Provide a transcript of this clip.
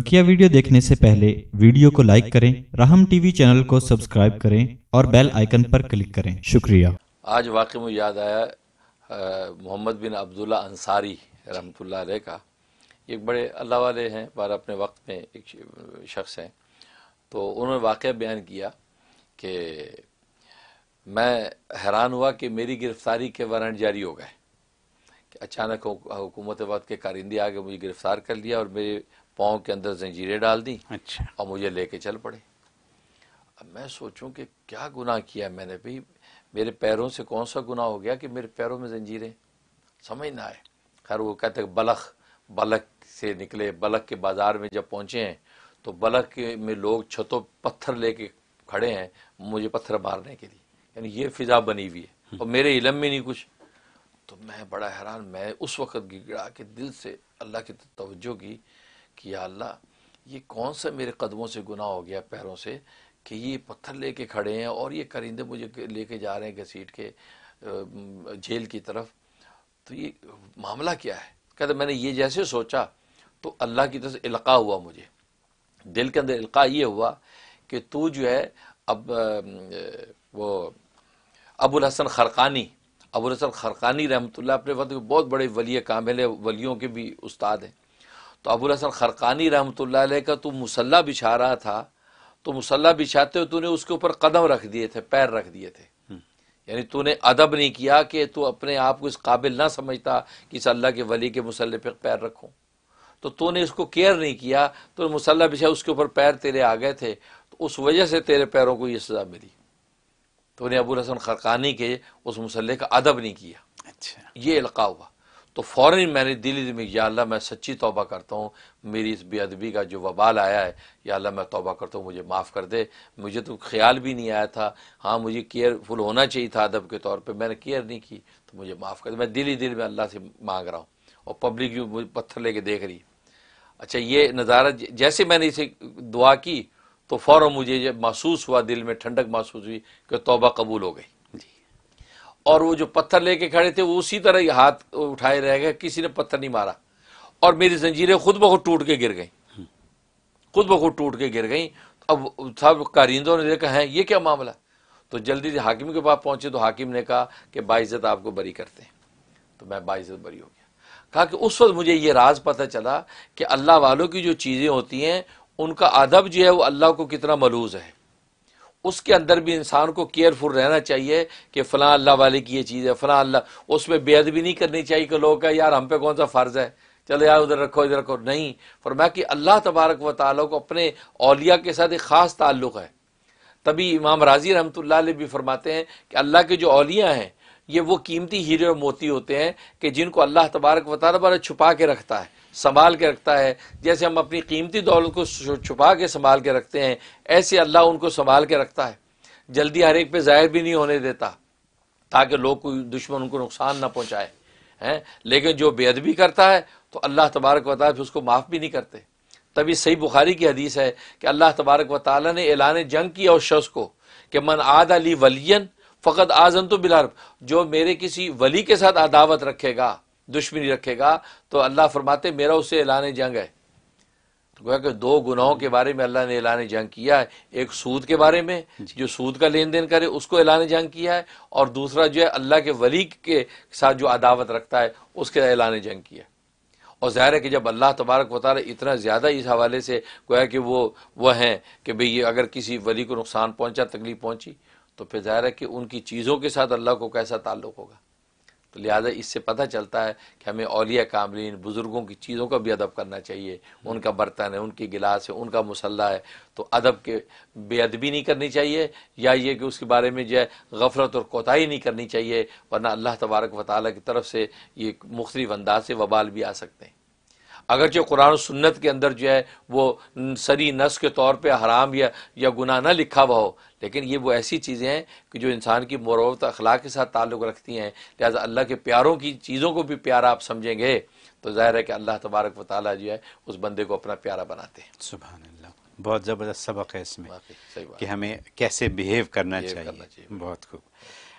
बकिया वीडियो देखने से पहले वीडियो को लाइक करें राहम टीवी चैनल को सब्सक्राइब करें और बेल आइकन पर क्लिक करें शुक्रिया आज वाकई में याद आया मोहम्मद बिन अब्दुल्ला अंसारी रहमतुल्ला का एक बड़े अल्लाह वाले हैं पर अपने वक्त में एक शख्स हैं तो उन्होंने वाक़ बयान किया कि मैं हैरान हुआ कि मेरी गिरफ़्तारी के वारंट जारी हो गए अचानक हुकूमत वक्त के कारिंदे आगे मुझे गिरफ़्तार कर लिया और मेरे पाँव के अंदर जंजीरें डाल दी अच्छा और मुझे लेके चल पड़े अब मैं सोचूं कि क्या गुनाह किया मैंने भी मेरे पैरों से कौन सा गुनाह हो गया कि मेरे पैरों में जंजीरें समझ ना आए खैर वो कहते बलख बलख से निकले बलख के बाज़ार में जब पहुँचे हैं तो बलख में लोग छतों पत्थर लेके खड़े हैं मुझे पत्थर मारने के लिए यानी ये फिजा बनी हुई है और मेरे इलम में नहीं कुछ तो मैं बड़ा हैरान मैं उस वक्त गिड़ा के दिल से अल्लाह की तवज्जो की कि अल्लाह ये कौन सा मेरे कदमों से गुनाह हो गया पैरों से कि ये पत्थर लेके खड़े हैं और ये करिंदे मुझे लेके जा रहे हैं घसीट के जेल की तरफ तो ये मामला क्या है कहते मैंने ये जैसे सोचा तो अल्लाह की तरफ से इल्का हुआ मुझे दिल के अंदर इल्का ये हुआ कि तू जो है अब वो अबुल हसन खरकानी अबुल हसन खरकानी रहमतुल्ला अपने वक्त बहुत बड़े वली कामिल वलियों के भी उस्ताद हैं तो अबुल हसन खरकानी रहमत का तू मुसल्ला बिछा रहा था तो मुसल्ला बिछाते हुए तूने उसके ऊपर कदम रख दिए थे पैर रख दिए थे हम्म। यानी तूने अदब नहीं किया कि तू अपने आप को इस काबिल ना समझता कि इस अल्लाह के वली के मुसल्ले पर पैर रखूँ तो तूने इसको केयर नहीं किया तो मुसल्ला बिछा उसके ऊपर पैर तेरे आ गए थे तो उस वजह से तेरे पैरों को ये सज़ा मिली तूने अबूल हसन खरकानी के उस मुसल्ले का अदब नहीं किया अच्छा ये इलका हुआ तो फ़ौर ही मैंने दिल में या अल्लाह मैं सच्ची तौबा करता हूँ मेरी इस बेअदबी का जो वबाल आया है या अल्लाह मैं तौबा करता हूँ मुझे माफ़ कर दे मुझे तो ख्याल भी नहीं आया था हाँ मुझे केयरफुल होना चाहिए था अदब के तौर पर मैंने केयर नहीं की तो मुझे माफ़ कर दे मैं दिल ही दिल में अल्लाह से मांग रहा हूँ और पब्लिक भी मुझे पत्थर लेके देख रही अच्छा ये नज़ारा जैसे मैंने इसे दुआ की तो फ़ौर मुझे जब महसूस हुआ दिल में ठंडक महसूस हुई कि तौबा कबूल हो गई और वो जो पत्थर लेके खड़े थे वो उसी तरह ही हाथ उठाए रह गए किसी ने पत्थर नहीं मारा और मेरी जंजीरें खुद ब टूट के गिर गई खुद ब टूट के गिर गई अब सब कारिंदों ने देखा है ये क्या मामला तो जल्दी से हाकिम के पास पहुंचे तो हाकिम ने कहा कि बाइज़त आपको बरी करते हैं तो मैं बाइज़त बरी हो गया कहा कि उस वक्त मुझे ये राज पता चला कि अल्लाह वालों की जो चीज़ें होती हैं उनका अदब जो है वो अल्लाह को कितना मलूज़ है उसके अंदर भी इंसान को केयरफुल रहना चाहिए कि फ़लाँ अल्लाह वाले की ये चीज़ है फ़लाँ अल्लाह उसमें भी नहीं करनी चाहिए कि लोग का यार हम पे कौन सा फ़र्ज़ है चलो यार उधर रखो इधर रखो नहीं फरमाया कि अल्लाह तबारक व ताली को अपने अलिया के साथ एक ख़ास ताल्लुक़ है तभी इमाम राजी रहमत भी फरमाते हैं कि अल्लाह के जो अलिया हैं ये वो कीमती हीरे और मोती होते हैं कि जिनको अल्लाह तबारक व ताली छुपा के रखता है संभाल के रखता है जैसे हम अपनी कीमती दौलत को छुपा के संभाल के रखते हैं ऐसे अल्लाह उनको संभाल के रखता है जल्दी हर एक पे जाहिर भी नहीं होने देता ताकि लोग कोई दुश्मन उनको नुकसान ना पहुँचाए हैं लेकिन जो बेअदबी करता है तो अल्लाह तबारक वाली फिर उसको माफ़ भी नहीं करते तभी सही बुखारी की हदीस है कि अल्लाह तबारक व ताली ने एलान जंग किया उस शख्स को कि मन आद अली वलियन फ़कत आजन तो बिलारब जो मेरे किसी वली के साथ अदावत रखेगा दुश्मनी रखेगा तो अल्लाह फरमाते मेरा उससे ऐलान जंग है तो गोया कि दो गुनाहों के बारे में अल्लाह ने ऐलान जंग किया है एक सूद के बारे में जो सूद का लेन देन करे उसको ऐलान जंग किया है और दूसरा जो है अल्लाह के वली के साथ जो अदावत रखता है उसके ऐलान जंग किया और ज़ाहिर है कि जब अल्लाह तबारक बता रहे इतना ज़्यादा इस हवाले से गोया कि वो वह हैं कि भाई ये अगर किसी वली को नुकसान पहुँचा तकलीफ़ पहुँची तो फिर ज़ाहिर है कि उनकी चीज़ों के साथ अल्लाह को कैसा ताल्लुक़ होगा तो लिहाजा इससे पता चलता है कि हमें अलिया कामरीन बुज़ुर्गों की चीज़ों का भी अदब करना चाहिए उनका बर्तन है उनकी गिलास है उनका मुसल्ला है तो अदब के बेअदबी नहीं करनी चाहिए या ये कि उसके बारे में जो है गफलत और कोताही नहीं करनी चाहिए वरना अल्लाह तबारक वाली की तरफ से ये मुख्तलिफ अंदाज से वबाल भी आ सकते हैं अगरचे कुरान सुन्नत के अंदर जो है वो सरी नस के तौर पे हराम या या गुनाह ना लिखा हुआ हो लेकिन ये वो ऐसी चीज़ें हैं कि जो इंसान की मरवत अखलाक के साथ ताल्लुक़ रखती हैं लिहाजा अल्लाह के प्यारों की चीज़ों को भी प्यारा आप समझेंगे तो ज़ाहिर है कि अल्लाह तबारक व जो है उस बंदे को अपना प्यारा बनाते हैं सुबह बहुत ज़बरदस्त सबक है इसमें कि हमें कैसे बिहेव करना चाहिए बहुत खूब